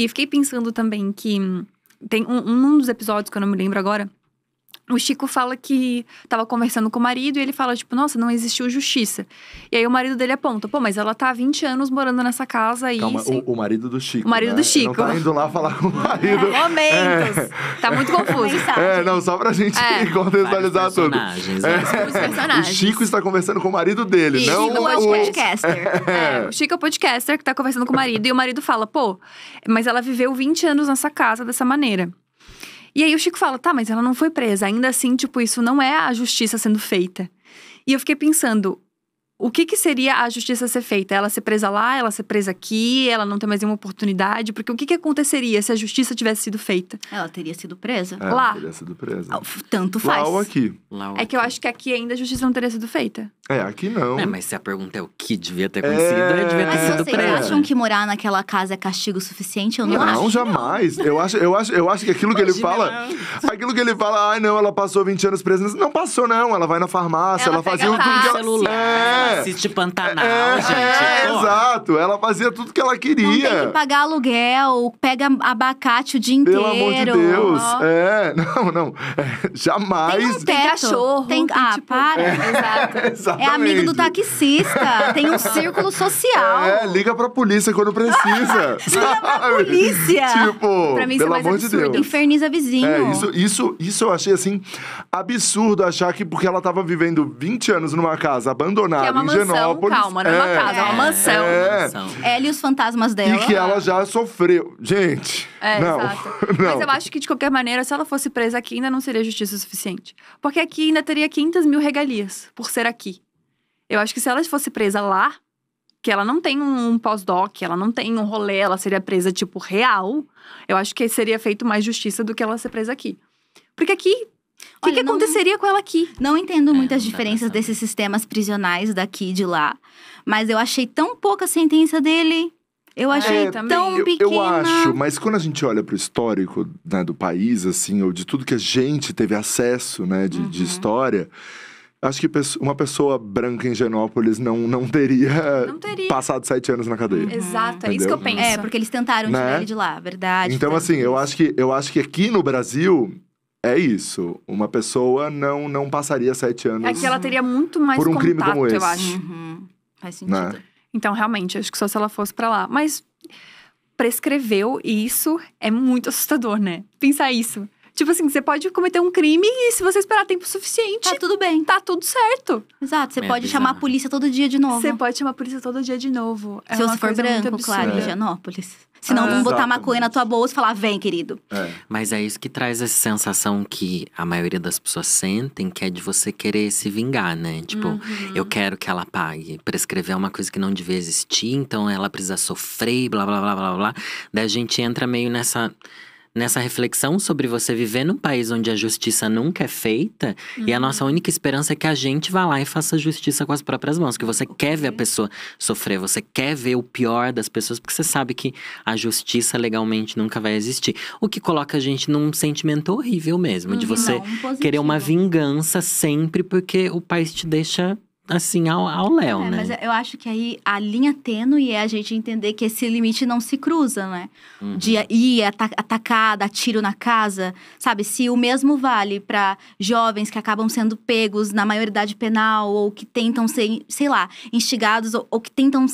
E fiquei pensando também que tem um, um dos episódios que eu não me lembro agora, o Chico fala que tava conversando com o marido e ele fala, tipo, nossa, não existiu justiça. E aí o marido dele aponta, pô, mas ela tá há 20 anos morando nessa casa e. Calma, o, o, marido do Chico. O marido né? do Chico. Não tá indo lá falar com o marido. É, momentos. É. Tá muito confuso. É, não, só pra gente é. contextualizar Vários tudo. Né? É. O Chico está conversando com o marido dele, né não o. É o podcaster. É. o Chico é o podcaster que tá conversando com o marido e o marido fala, pô, mas ela viveu 20 anos nessa casa dessa maneira. E aí o Chico fala: tá, mas ela não foi presa. Ainda assim, tipo, isso não é a justiça sendo feita. E eu fiquei pensando, o que, que seria a justiça ser feita? Ela ser presa lá, ela ser presa aqui, ela não ter mais nenhuma oportunidade? Porque o que, que aconteceria se a justiça tivesse sido feita? Ela teria sido presa. É, lá. Teria sido presa. Tanto faz. Lá ou aqui. Lá ou é aqui. que eu acho que aqui ainda a justiça não teria sido feita. É, aqui não. É, mas se a pergunta é o que devia ter é. acontecido, é... devia ter mas sido vocês acham que morar naquela casa é castigo suficiente? Eu não, não acho. Não, jamais. Eu, acho, eu, acho, eu acho que aquilo que Imagina. ele fala. Aquilo que ele fala, ai ah, não, ela passou 20 anos presa. Não passou, não. Ela vai na farmácia, ela, ela fazia o celular. É, de é. Pantanal, é, é, gente. É, exato. Ela fazia tudo que ela queria. Não tem que pagar aluguel, pega abacate o dia inteiro. Pelo amor de Deus. É, não, não. É, jamais. Tem, um tem cachorro. Tem, tem ah, ah, tipo... para. É, exato. É amigo do taxista. tem um círculo social. É, liga pra polícia quando precisa. liga pra polícia. tipo, pra mim, pelo é amor de Deus. Inferniza vizinho. É, isso, isso, isso eu achei assim absurdo achar que porque ela tava vivendo 20 anos numa casa abandonada uma mansão, calma, não é uma é, casa, é uma é. mansão. É. Ela e os fantasmas dela. E que ela já sofreu. Gente. É, não, exato. Não. Mas eu acho que, de qualquer maneira, se ela fosse presa aqui, ainda não seria justiça suficiente. Porque aqui ainda teria 500 mil regalias por ser aqui. Eu acho que se ela fosse presa lá, que ela não tem um pós-doc, ela não tem um rolê, ela seria presa, tipo, real, eu acho que seria feito mais justiça do que ela ser presa aqui. Porque aqui o que, que, aconteceria não... com ela aqui? Não entendo é, muitas não diferenças desses sistemas prisionais daqui e de lá. Mas eu achei tão pouca a sentença dele. Eu é, achei é, tão eu, pequena. Eu acho, mas quando a gente olha para o histórico né, do país, assim, ou de tudo que a gente teve acesso, né, de, uhum. de história... Acho que uma pessoa branca em Genópolis não, não, teria, não teria. passado sete anos na cadeia. Uhum. Exato, entendeu? é isso que eu penso. É, porque eles tentaram né? tirar ele de lá, verdade. Então, assim, eu acho, que, eu acho que aqui no Brasil é isso. Uma pessoa não, não passaria sete anos. É que ela teria muito mais por um contato, crime como esse. eu acho. Uhum. Faz né? sentido. Né? Então, realmente, acho que só se ela fosse para lá. Mas prescreveu isso é muito assustador, né? Pensar isso. Tipo assim, você pode cometer um crime e se você esperar tempo suficiente. Tá tudo bem. Tá tudo certo. Exato. Você pode chamar a polícia todo dia de novo. Você pode chamar a polícia todo dia de novo. É se você for branco, claro, é. em Janópolis. Senão ah, vão botar maconha na tua bolsa e falar, vem, querido. É. Mas é isso que traz essa sensação que a maioria das pessoas sentem, que é de você querer se vingar, né? Tipo, uhum. eu quero que ela pague. Prescrever é uma coisa que não devia existir, então ela precisa sofrer, blá, blá, blá, blá, blá. Daí a gente entra meio nessa nessa reflexão sobre você viver num país onde a justiça nunca é feita uhum. e a uhum. nossa única esperança é que a gente vá lá e faça justiça com as próprias mãos, que você quer ver a pessoa sofrer, você quer ver o pior das pessoas, porque você sabe que a justiça legalmente nunca vai existir. O que coloca a gente num sentimento horrível mesmo, uhum. de você Não, um querer uma vingança sempre porque o país te deixa assim ao Léo, é, né? Mas eu acho que aí a linha tênue é a gente entender que esse limite não se cruza, né? Uhum. De ir atacar, dar tiro na casa, sabe? Se o mesmo vale para jovens que acabam sendo pegos na maioridade penal ou que tentam ser, sei lá, instigados ou, ou que tentam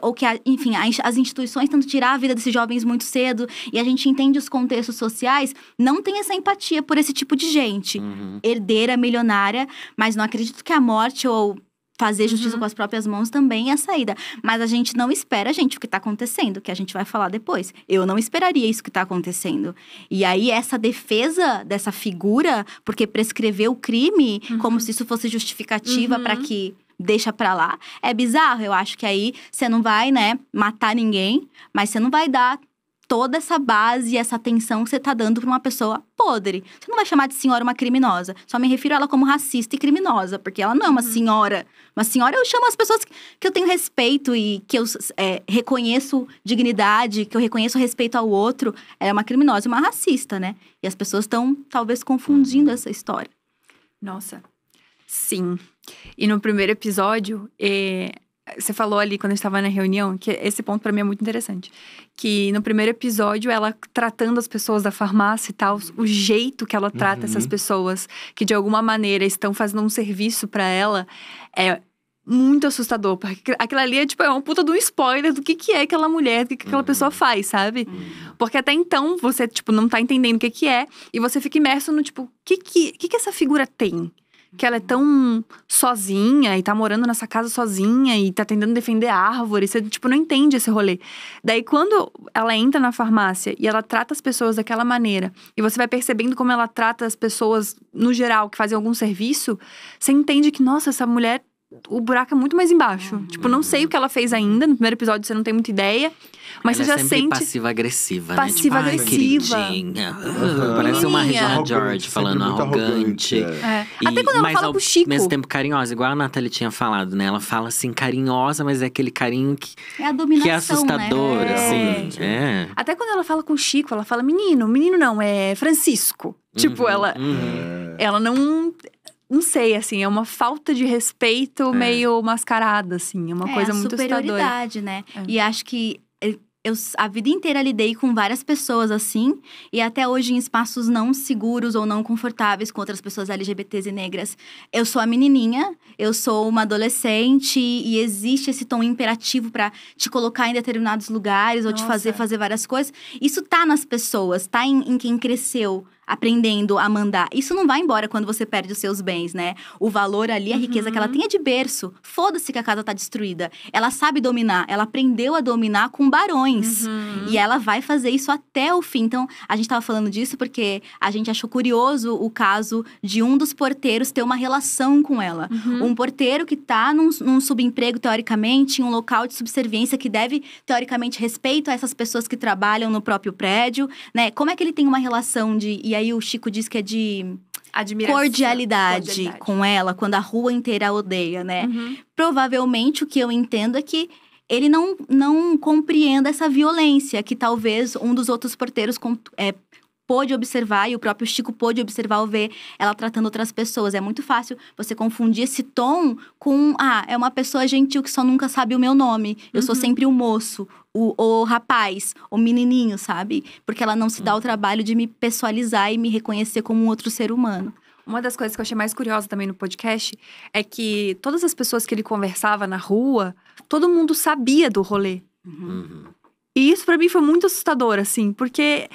ou que enfim, as instituições tentam tirar a vida desses jovens muito cedo e a gente entende os contextos sociais, não tem essa empatia por esse tipo de gente. Uhum. Herdeira milionária, mas não acredito que a morte ou fazer justiça uhum. com as próprias mãos também é a saída. Mas a gente não espera, gente, o que está acontecendo, que a gente vai falar depois. Eu não esperaria isso que está acontecendo. E aí, essa defesa dessa figura, porque prescreveu o crime uhum. como se isso fosse justificativa uhum. para que deixa pra lá. É bizarro, eu acho que aí você não vai, né, matar ninguém, mas você não vai dar toda essa base, essa atenção que você tá dando para uma pessoa podre. Você não vai chamar de senhora uma criminosa. Só me refiro a ela como racista e criminosa, porque ela não é uma uhum. senhora. Uma senhora eu chamo as pessoas que eu tenho respeito e que eu é, reconheço dignidade, que eu reconheço respeito ao outro. Ela é uma criminosa e uma racista, né? E as pessoas estão talvez confundindo uhum. essa história. Nossa. Sim. E no primeiro episódio, eh, você falou ali quando a gente estava na reunião, que esse ponto para mim é muito interessante. Que no primeiro episódio, ela tratando as pessoas da farmácia e tal, o jeito que ela trata uhum. essas pessoas, que de alguma maneira estão fazendo um serviço para ela, é muito assustador. Porque aquilo ali é tipo, é um puta de um spoiler do que, que é aquela mulher, do que, que aquela uhum. pessoa faz, sabe? Uhum. Porque até então você, tipo, não tá entendendo o que, que é, e você fica imerso no tipo, o que, que, que, que essa figura tem? que ela é tão sozinha e tá morando nessa casa sozinha e tá tentando defender a árvore. Você, tipo, não entende esse rolê. Daí, quando ela entra na farmácia e ela trata as pessoas daquela maneira, e você vai percebendo como ela trata as pessoas no geral que fazem algum serviço, você entende que, nossa, essa mulher o buraco é muito mais embaixo. Uhum. Tipo, não sei o que ela fez ainda. No primeiro episódio você não tem muita ideia. Mas ela você já é sente. Passiva-agressiva, Passiva-agressiva. Né? Tipo, uhum. Parece uma Regina George falando arrogante. arrogante. É. é. E, Até quando ela fala ao, pro Chico. mesmo tempo carinhosa, igual a Nathalie tinha falado, né? Ela fala assim, carinhosa, mas é aquele carinho que. É a dominação. Que é assustador, né? assim. É. é. Até quando ela fala com o Chico, ela fala: menino, menino não, é Francisco. Tipo, uhum, ela. Uhum. É. Ela não não sei, assim, é uma falta de respeito é. meio mascarada, assim, é uma é, coisa muito superioridade, né? É. E acho que é, eu a vida inteira lidei com várias pessoas assim, e até hoje em espaços não seguros ou não confortáveis com outras pessoas LGBTs e negras. Eu sou a menininha, eu sou uma adolescente e existe esse tom imperativo para te colocar em determinados lugares Nossa. ou te fazer fazer várias coisas. Isso tá nas pessoas, tá em, em quem cresceu aprendendo a mandar. Isso não vai embora quando você perde os seus bens, né? O valor ali, a uhum. riqueza que ela uhum. tem é de berço. Foda-se que a casa tá destruída. Ela sabe dominar, ela aprendeu a dominar com barões. Uhum. E ela vai fazer isso até o fim. Então, a gente tava falando disso porque a gente achou curioso o caso de um dos porteiros ter uma relação com ela. Uhum. Um porteiro que tá num, num subemprego, teoricamente, em um local de subserviência que deve, teoricamente, respeito a essas pessoas que trabalham no próprio prédio, né? Como é que ele tem uma relação de. E aí o Chico diz que é de cordialidade, cordialidade, com ela, quando a rua inteira odeia, né? Uhum. Provavelmente o que eu entendo é que ele não, não compreenda essa violência que talvez um dos outros porteiros é, pôde observar e o próprio Chico pôde observar ao ver ela tratando outras pessoas. É muito fácil você confundir esse tom com, ah, é uma pessoa gentil que só nunca sabe o meu nome. Eu uhum. sou sempre o moço, o, o rapaz, o menininho, sabe? Porque ela não se dá o trabalho de me pessoalizar e me reconhecer como um outro ser humano. Uma das coisas que eu achei mais curiosa também no podcast é que todas as pessoas que ele conversava na rua, todo mundo sabia do rolê. Uhum. E isso para mim foi muito assustador, assim, porque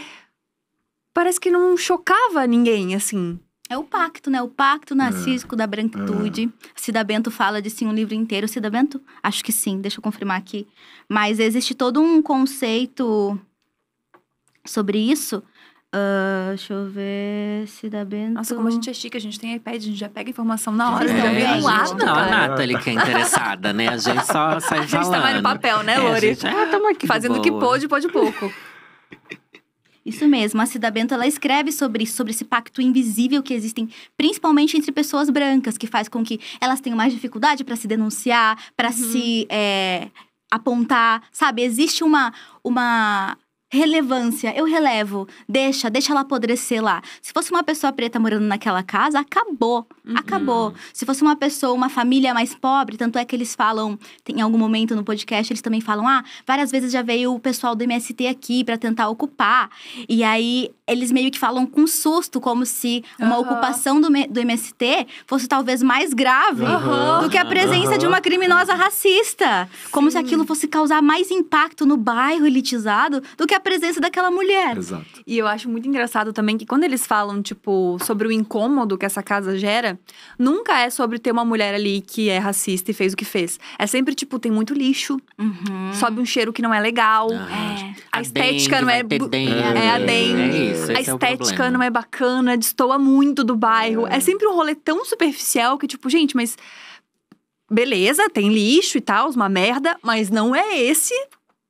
parece que não chocava ninguém, assim. É o pacto, né? O pacto é. narcísico é. da branquitude. É. Cida Bento fala de sim um livro inteiro. Cida Bento? Acho que sim, deixa eu confirmar aqui. Mas existe todo um conceito sobre isso. Uh, deixa eu ver. Cida Bento. Nossa, como a gente é chique, a gente tem iPad, a gente já pega informação na hora. Vocês é, um a gente, não, a Nathalie que é interessada, né? A gente só sai falando. A gente falando. tá mais no papel, né, é, Lori? É, gente, ah, tamo aqui. Fazendo o que pôde, pôde pouco. Isso mesmo. A Cida Bento ela escreve sobre isso, sobre esse pacto invisível que existem, principalmente entre pessoas brancas, que faz com que elas tenham mais dificuldade para se denunciar, para uhum. se é, apontar, sabe? Existe uma uma relevância, eu relevo, deixa, deixa ela apodrecer lá. Se fosse uma pessoa preta morando naquela casa, acabou, uhum. acabou. Se fosse uma pessoa, uma família mais pobre, tanto é que eles falam, em algum momento no podcast, eles também falam: ah, várias vezes já veio o pessoal do MST aqui para tentar ocupar. E aí eles meio que falam com susto, como se uma uhum. ocupação do, do MST fosse talvez mais grave uhum. do que a presença de uma criminosa racista. Como Sim. se aquilo fosse causar mais impacto no bairro elitizado do que a presença daquela mulher. Exato. E eu acho muito engraçado também que quando eles falam, tipo, sobre o incômodo que essa casa gera, nunca é sobre ter uma mulher ali que é racista e fez o que fez. É sempre, tipo, tem muito lixo, uhum. sobe um cheiro que não é legal, ah, é. Tipo, a, a estética não é. É, é a é dengue. É isso, a estética é não é bacana, destoa muito do bairro. É. é sempre um rolê tão superficial que, tipo, gente, mas beleza, tem lixo e tal, uma merda, mas não é esse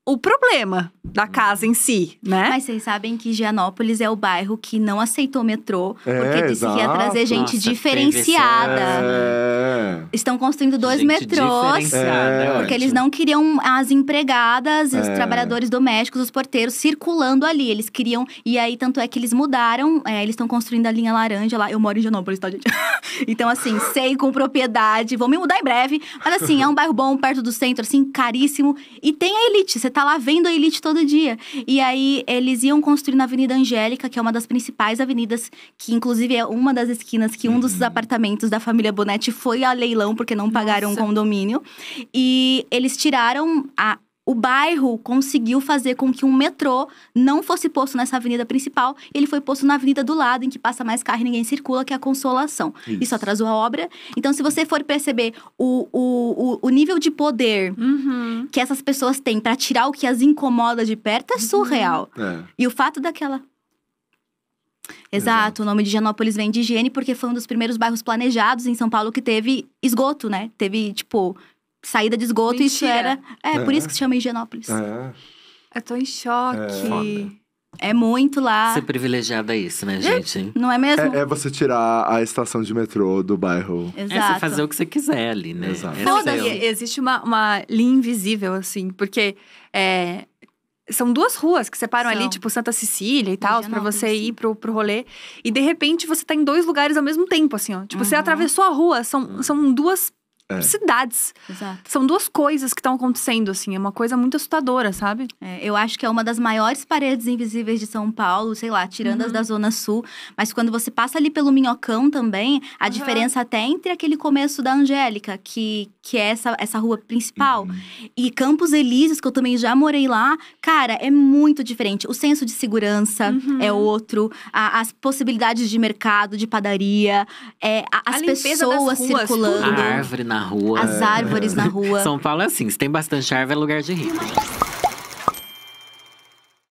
o problema da hum. casa em si, né? Mas vocês sabem que Gianópolis é o bairro que não aceitou metrô, é, porque disse exato. que ia trazer gente Nossa, diferenciada. É. Estão construindo dois gente metrôs, é, porque eles não queriam as empregadas, os é. trabalhadores domésticos, os porteiros circulando ali. Eles queriam, e aí tanto é que eles mudaram, é, eles estão construindo a linha laranja lá. Eu moro em Gianópolis, tá, gente? então assim, sei com propriedade, vou me mudar em breve. Mas assim, é um bairro bom, perto do centro, assim, caríssimo. E tem a elite, você tá lá vendo a elite todo dia. E aí eles iam construir na Avenida Angélica, que é uma das principais avenidas, que inclusive é uma das esquinas que um dos uhum. apartamentos da família Bonetti foi a leilão, porque não pagaram o um condomínio. E eles tiraram a, o bairro conseguiu fazer com que um metrô não fosse posto nessa avenida principal, ele foi posto na avenida do lado, em que passa mais carro e ninguém circula, que é a Consolação. Isso, Isso atrasou a obra. Então, se você for perceber o, o, o, o nível de poder uhum. que essas pessoas têm para tirar o que as incomoda de perto, é uhum. surreal. Uhum. É. E o fato daquela Exato, Exato, o nome de Janópolis vem de higiene porque foi um dos primeiros bairros planejados em São Paulo que teve esgoto, né? Teve, tipo, saída de esgoto Mentira. isso era. É, é, por isso é. que se chama Higienópolis. É. Eu tô em choque. É. é muito lá. Ser privilegiada é isso, né, é. gente? Não é mesmo? É, é, você tirar a estação de metrô do bairro. Exato. É você fazer o que você quiser ali, né? Exato. É existe uma, uma linha invisível, assim, porque é, são duas ruas que separam são. ali, tipo Santa Cecília e tal, para você ir pro, pro rolê. E de repente você tá em dois lugares ao mesmo tempo, assim, ó. Tipo, uhum. você atravessou a rua, são, uhum. são duas é. cidades. Exato. São duas coisas que estão acontecendo, assim. É uma coisa muito assustadora, sabe? É, eu acho que é uma das maiores paredes invisíveis de São Paulo, sei lá, tirando uhum. as da Zona Sul. Mas quando você passa ali pelo Minhocão também, a uhum. diferença até entre aquele começo da Angélica, que, que é essa, essa rua principal, uhum. e Campos Elíseos, que eu também já morei lá, cara, é muito diferente. O senso de segurança uhum. é outro, a, as possibilidades de mercado, de padaria, é, a, as pessoas ruas, circulando. A árvore na na rua. As árvores na rua. São Paulo é assim, se tem bastante árvore, é lugar de rico.